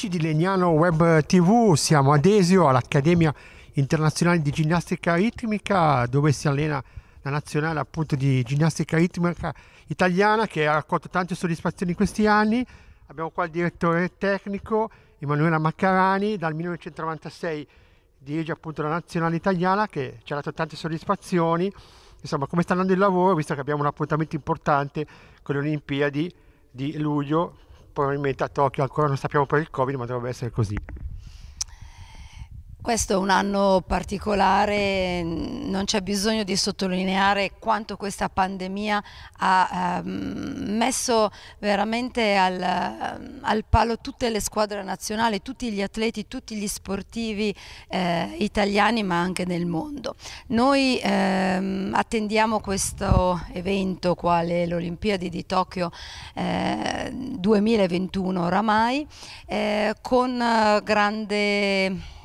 Amici di Legnano Web TV, siamo ad Esio all'Accademia Internazionale di Ginnastica Ritmica dove si allena la nazionale appunto di ginnastica ritmica italiana che ha raccolto tante soddisfazioni in questi anni. Abbiamo qua il direttore tecnico Emanuela Maccarani, dal 1996 dirige appunto la nazionale italiana che ci ha dato tante soddisfazioni. Insomma, come sta andando il lavoro, visto che abbiamo un appuntamento importante con le Olimpiadi di luglio probabilmente a Tokyo ancora non sappiamo per il Covid, ma dovrebbe essere così. Questo è un anno particolare, non c'è bisogno di sottolineare quanto questa pandemia ha ehm, messo veramente al, ehm, al palo tutte le squadre nazionali, tutti gli atleti, tutti gli sportivi eh, italiani ma anche nel mondo. Noi ehm, attendiamo questo evento quale l'Olimpiadi di Tokyo eh, 2021 oramai eh, con eh, grande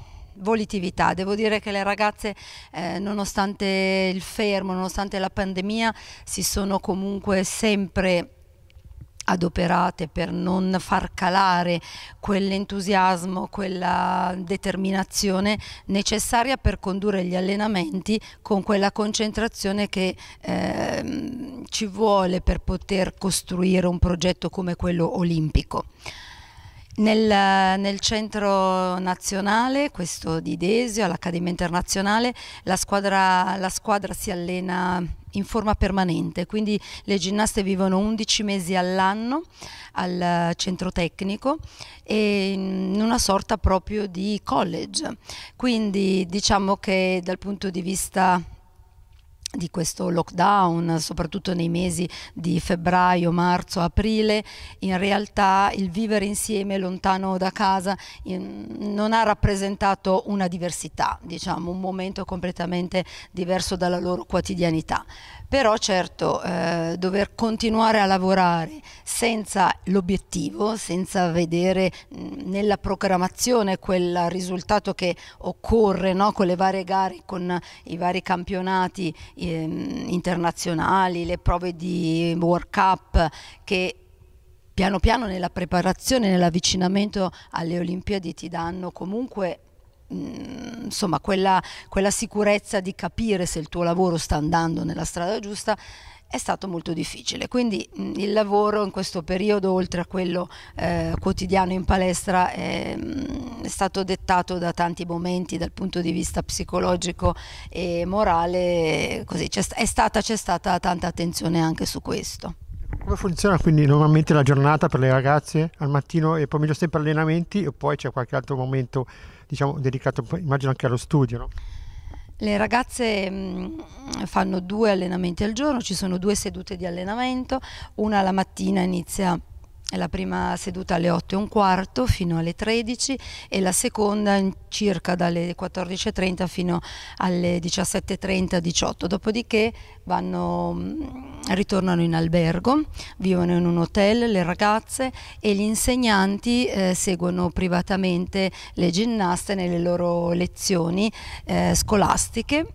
volitività. Devo dire che le ragazze, eh, nonostante il fermo, nonostante la pandemia, si sono comunque sempre adoperate per non far calare quell'entusiasmo, quella determinazione necessaria per condurre gli allenamenti con quella concentrazione che eh, ci vuole per poter costruire un progetto come quello olimpico. Nel, nel, centro nazionale, questo di Desio, all'Accademia Internazionale, la squadra, la squadra si allena in forma permanente, quindi le ginnaste vivono 11 mesi all'anno al centro tecnico e in una sorta proprio di college. Quindi diciamo che dal punto di vista di questo lockdown, soprattutto nei mesi di febbraio, marzo, aprile, in realtà il vivere insieme lontano da casa non ha rappresentato una diversità, diciamo, un momento completamente diverso dalla loro quotidianità. Però certo eh, dover continuare a lavorare senza l'obiettivo, senza vedere mh, nella programmazione quel risultato che occorre no? con le varie gare, con i vari campionati, Ehm, internazionali, le prove di World Cup che piano piano nella preparazione, nell'avvicinamento alle Olimpiadi ti danno comunque mm, insomma, quella, quella, sicurezza di capire se il tuo lavoro sta andando nella strada giusta è stato molto difficile. Quindi mh, mm, il lavoro in questo periodo, oltre a quello eh, quotidiano in palestra, è, mh, mm, è, stato dettato da tanti momenti dal punto di vista psicologico e morale, c'è stata, stata tanta attenzione anche su questo. Come funziona quindi normalmente la giornata per le ragazze? Al mattino e pomeriggio sempre allenamenti o poi c'è qualche altro momento diciamo, dedicato immagino anche allo studio? No? Le ragazze mh, mm, fanno due allenamenti al giorno, ci sono due sedute di allenamento, una la mattina inizia la prima seduta alle 8 e un quarto fino alle 13 e la seconda circa dalle 14.30 fino alle 17.30-18, dopodiché vanno, mm, ritornano in albergo, vivono in un hotel le ragazze e gli insegnanti eh, seguono privatamente le ginnaste nelle loro lezioni eh, scolastiche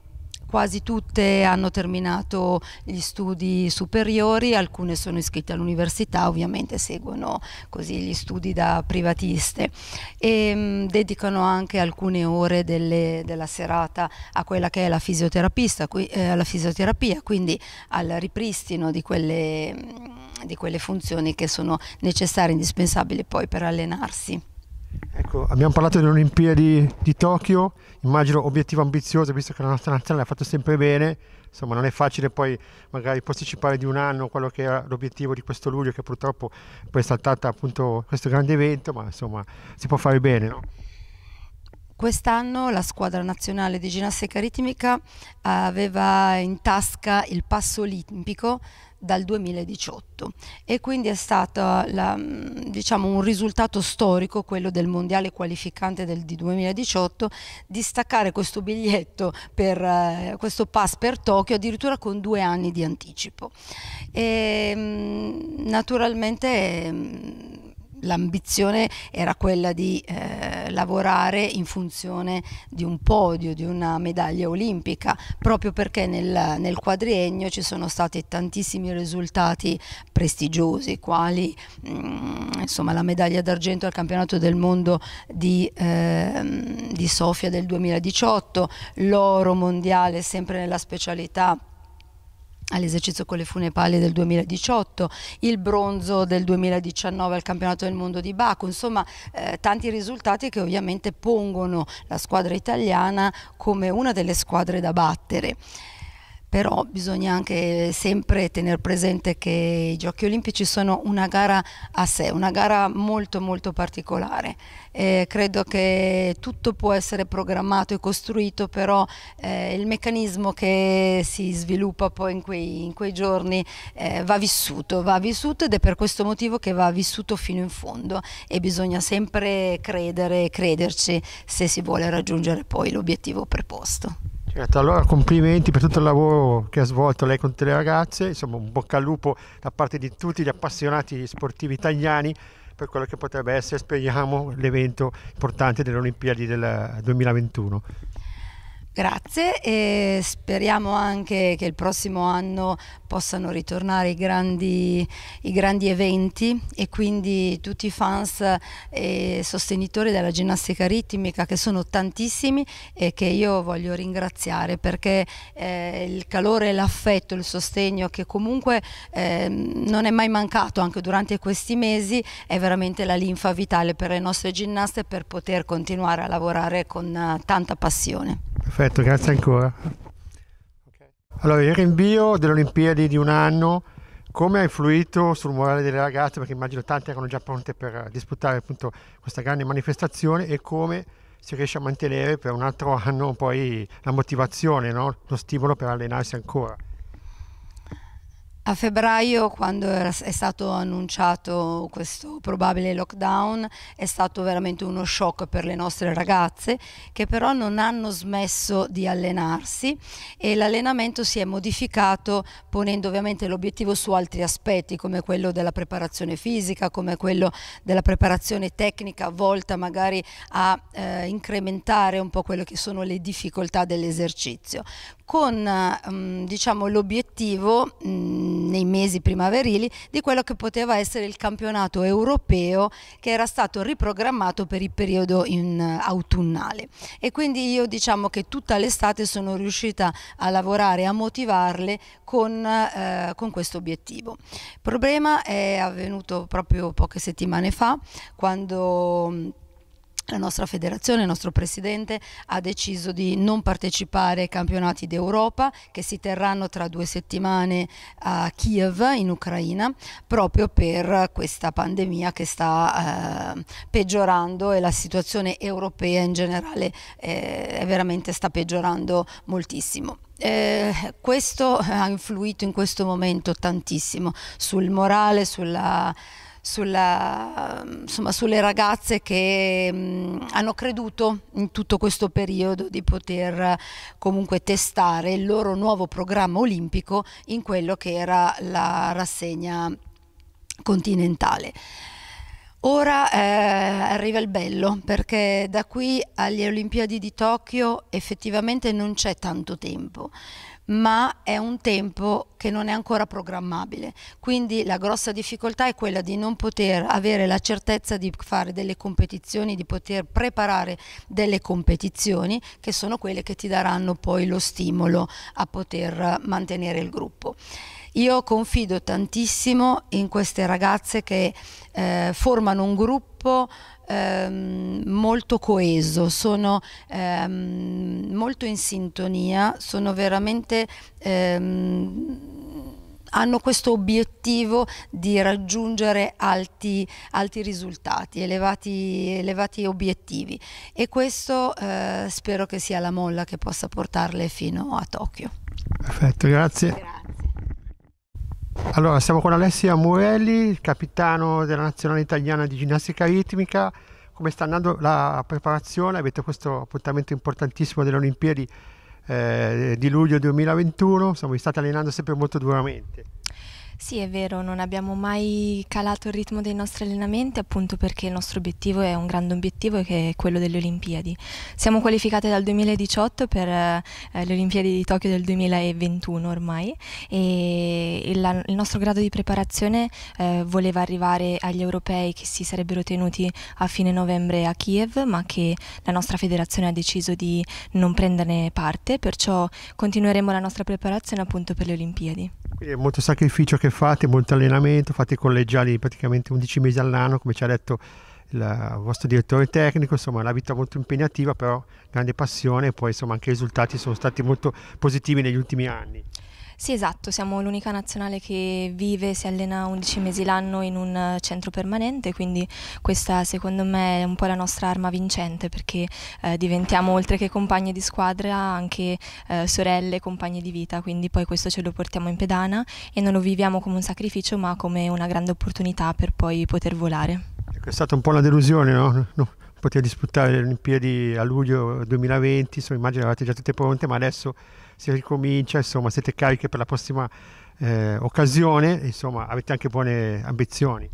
quasi tutte hanno terminato gli studi superiori, alcune sono iscritte all'università, ovviamente seguono così gli studi da privatiste e ehm, mh, dedicano anche alcune ore delle, della serata a quella che è la fisioterapista, qui, eh, alla fisioterapia, quindi al ripristino di quelle, di quelle funzioni che sono necessarie indispensabili poi per allenarsi. Ecco, abbiamo parlato delle Olimpiadi di Tokyo, immagino obiettivo ambizioso visto che la nostra nazionale ha fatto sempre bene, insomma non è facile poi magari posticipare di un anno quello che era l'obiettivo di questo luglio che purtroppo poi è saltata appunto questo grande evento, ma insomma si può fare bene. No? Quest'anno la squadra nazionale di ginnastica ritmica eh, aveva in tasca il passo olimpico dal 2018 e quindi è stato la, mm, diciamo, un risultato storico quello del mondiale qualificante del, di 2018 di staccare questo biglietto per eh, questo pass per Tokyo addirittura con due anni di anticipo e, mm, naturalmente mm, l'ambizione era quella di eh, lavorare in funzione di un podio, di una medaglia olimpica, proprio perché nel, nel quadriennio ci sono stati tantissimi risultati prestigiosi, quali mh, mm, insomma, la medaglia d'argento al campionato del mondo di, eh, di Sofia del 2018, l'oro mondiale sempre nella specialità all'esercizio con le fune pali del 2018, il bronzo del 2019 al campionato del mondo di Baku, insomma eh, tanti risultati che ovviamente pongono la squadra italiana come una delle squadre da battere però bisogna anche sempre tenere presente che i giochi olimpici sono una gara a sé, una gara molto molto particolare. Eh, credo che tutto può essere programmato e costruito, però eh, il meccanismo che si sviluppa poi in quei, in quei giorni eh, va vissuto, va vissuto ed è per questo motivo che va vissuto fino in fondo e bisogna sempre credere e crederci se si vuole raggiungere poi l'obiettivo preposto allora complimenti per tutto il lavoro che ha svolto lei con tutte le ragazze, insomma un bocca al lupo da parte di tutti gli appassionati sportivi italiani per quello che potrebbe essere, speriamo, l'evento importante delle Olimpiadi del 2021. Grazie e speriamo anche che il prossimo anno possano ritornare i grandi, i grandi eventi e quindi tutti i fans e sostenitori della ginnastica ritmica che sono tantissimi e che io voglio ringraziare perché eh, il calore, l'affetto, il sostegno che comunque eh, non è mai mancato anche durante questi mesi è veramente la linfa vitale per le nostre ginnaste per poter continuare a lavorare con eh, tanta passione. Perfetto, grazie ancora. Allora, il rinvio delle Olimpiadi di un anno, come ha influito sul morale delle ragazze? Perché immagino tante erano già pronte per disputare appunto questa grande manifestazione e come si riesce a mantenere per un altro anno poi la motivazione, no? lo stimolo per allenarsi ancora. A febbraio, quando è stato annunciato questo probabile lockdown, è stato veramente uno shock per le nostre ragazze che però non hanno smesso di allenarsi e l'allenamento si è modificato ponendo ovviamente l'obiettivo su altri aspetti come quello della preparazione fisica, come quello della preparazione tecnica volta magari a eh, incrementare un po' quelle che sono le difficoltà dell'esercizio con ehm, diciamo, l'obiettivo nei mesi primaverili di quello che poteva essere il campionato europeo che era stato riprogrammato per il periodo in, eh, autunnale e quindi io diciamo che tutta l'estate sono riuscita a lavorare, a motivarle con, eh, con questo obiettivo. Il problema è avvenuto proprio poche settimane fa quando mm, la nostra federazione, il nostro presidente ha deciso di non partecipare ai campionati d'Europa che si terranno tra due settimane a Kiev in Ucraina proprio per questa pandemia che sta eh, peggiorando e la situazione europea in generale eh, veramente sta peggiorando moltissimo. Eh, questo ha influito in questo momento tantissimo sul morale, sulla sulla, insomma, sulle ragazze che mh, mm, hanno creduto in tutto questo periodo di poter comunque testare il loro nuovo programma olimpico in quello che era la rassegna continentale. Ora eh, arriva il bello perché da qui alle Olimpiadi di Tokyo effettivamente non c'è tanto tempo ma è un tempo che non è ancora programmabile. Quindi la grossa difficoltà è quella di non poter avere la certezza di fare delle competizioni, di poter preparare delle competizioni che sono quelle che ti daranno poi lo stimolo a poter mantenere il gruppo. Io confido tantissimo in queste ragazze che eh, formano un gruppo ehm, molto coeso, sono ehm, molto in sintonia, sono veramente... Ehm, hanno questo obiettivo di raggiungere alti, alti risultati, elevati, elevati, obiettivi e questo eh, spero che sia la molla che possa portarle fino a Tokyo. Perfetto, grazie. grazie. Allora, siamo con Alessia Morelli, capitano della nazionale italiana di ginnastica ritmica. Come sta andando la preparazione? Avete questo appuntamento importantissimo delle Olimpiadi eh, di luglio 2021. Insomma, vi state allenando sempre molto duramente. Sì, è vero, non abbiamo mai calato il ritmo dei nostri allenamenti appunto perché il nostro obiettivo è un grande obiettivo che è quello delle Olimpiadi. Siamo qualificate dal 2018 per eh, le Olimpiadi di Tokyo del 2021 ormai e il, il nostro grado di preparazione eh, voleva arrivare agli europei che si sarebbero tenuti a fine novembre a Kiev ma che la nostra federazione ha deciso di non prenderne parte, perciò continueremo la nostra preparazione appunto per le Olimpiadi. Quindi è molto sacrificio che fate, molto allenamento, fate collegiali praticamente 11 mesi all'anno, come ci ha detto il vostro direttore tecnico, insomma una vita molto impegnativa, però grande passione e poi insomma anche i risultati sono stati molto positivi negli ultimi anni. Sì, esatto, siamo l'unica nazionale che vive, e si allena 11 mesi l'anno in un eh, centro permanente, quindi questa secondo me è un po' la nostra arma vincente perché eh, diventiamo oltre che compagne di squadra anche eh, sorelle, compagne di vita, quindi poi questo ce lo portiamo in pedana e non lo viviamo come un sacrificio ma come una grande opportunità per poi poter volare. Ecco, è stata un po' una delusione, no? no poter disputare le Olimpiadi a luglio 2020, so, immagino eravate già tutte pronte, ma adesso si ricomincia, insomma siete cariche per la prossima eh, occasione, insomma avete anche buone ambizioni.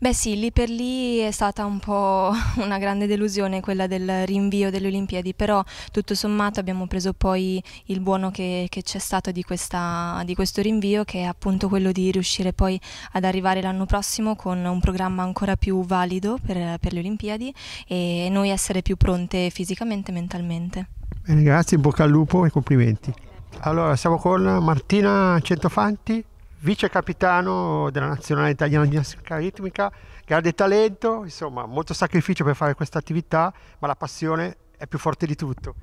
Beh sì, lì per lì è stata un po' una grande delusione quella del rinvio delle Olimpiadi, però tutto sommato abbiamo preso poi il buono che, c'è stato di, questa, di, questo rinvio, che è appunto quello di riuscire poi ad arrivare l'anno prossimo con un programma ancora più valido per, per le Olimpiadi e noi essere più pronte fisicamente e mentalmente. Bene, grazie, in bocca al lupo e complimenti. Allora, siamo con Martina Centofanti, vice capitano della nazionale italiana di ginnastica ritmica, grande talento, insomma, molto sacrificio per fare questa attività, ma la passione è più forte di tutto.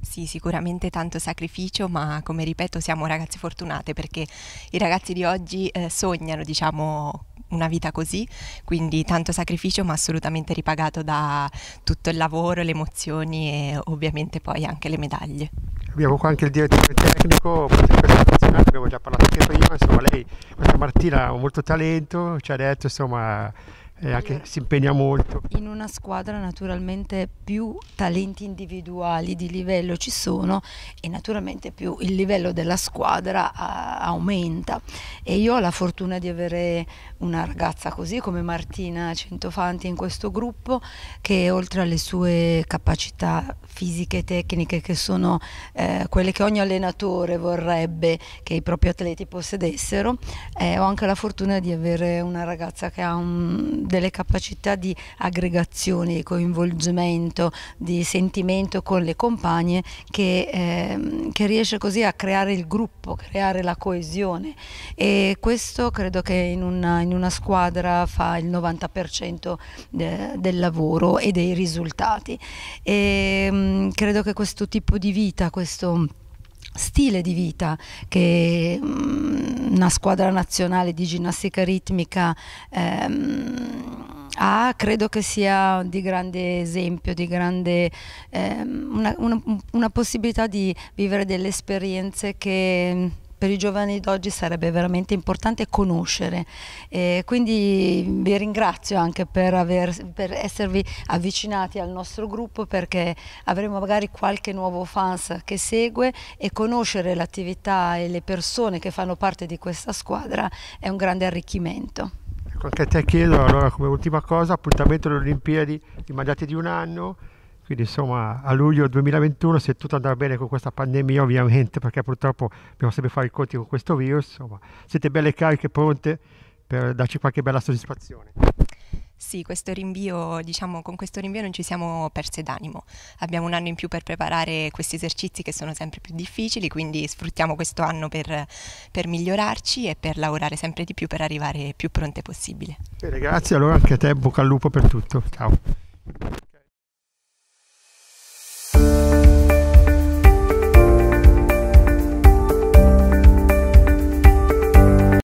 Sì, sicuramente tanto sacrificio, ma come ripeto siamo ragazze fortunate perché i ragazzi di oggi eh, sognano, diciamo, una vita così, quindi tanto sacrificio ma assolutamente ripagato da tutto il lavoro, le emozioni e ovviamente poi anche le medaglie. Abbiamo qua anche il direttore tecnico, abbiamo già parlato anche prima, insomma lei questa mattina ha molto talento, ci ha detto insomma e eh, che si impegna molto. In una squadra naturalmente più talenti individuali di livello ci sono e naturalmente più il livello della squadra a, eh, aumenta e io ho la fortuna di avere una ragazza così come Martina Centofanti in questo gruppo che oltre alle sue capacità fisiche e tecniche che sono eh, quelle che ogni allenatore vorrebbe che i propri atleti possedessero, eh, ho anche la fortuna di avere una ragazza che ha un delle capacità di aggregazione, di coinvolgimento, di sentimento con le compagne che, eh, che riesce così a creare il gruppo, creare la coesione e questo credo che in una, in una squadra fa il 90% de, del lavoro e dei risultati. E, ehm, mh, credo che questo tipo di vita, questo stile di vita che mm, una squadra nazionale di ginnastica ritmica ehm, ha, credo che sia di grande esempio, di grande, ehm, una, una, una possibilità di vivere delle esperienze che per i giovani d'oggi sarebbe veramente importante conoscere. Eh, quindi vi ringrazio anche per, aver, per, esservi avvicinati al nostro gruppo perché avremo magari qualche nuovo fans che segue e conoscere l'attività e le persone che fanno parte di questa squadra è un grande arricchimento. Qualche a te chiedo allora come ultima cosa appuntamento alle Olimpiadi mandati di un anno quindi insomma a luglio 2021 se tutto andrà bene con questa pandemia ovviamente perché purtroppo dobbiamo sempre fare i conti con questo virus, insomma siete belle cariche pronte per darci qualche bella soddisfazione. Sì, questo rinvio, diciamo, con questo rinvio non ci siamo perse d'animo. Abbiamo un anno in più per preparare questi esercizi che sono sempre più difficili, quindi sfruttiamo questo anno per, per migliorarci e per lavorare sempre di più per arrivare più pronte possibile. Bene, grazie. Allora anche a te, bocca al lupo per tutto. Ciao.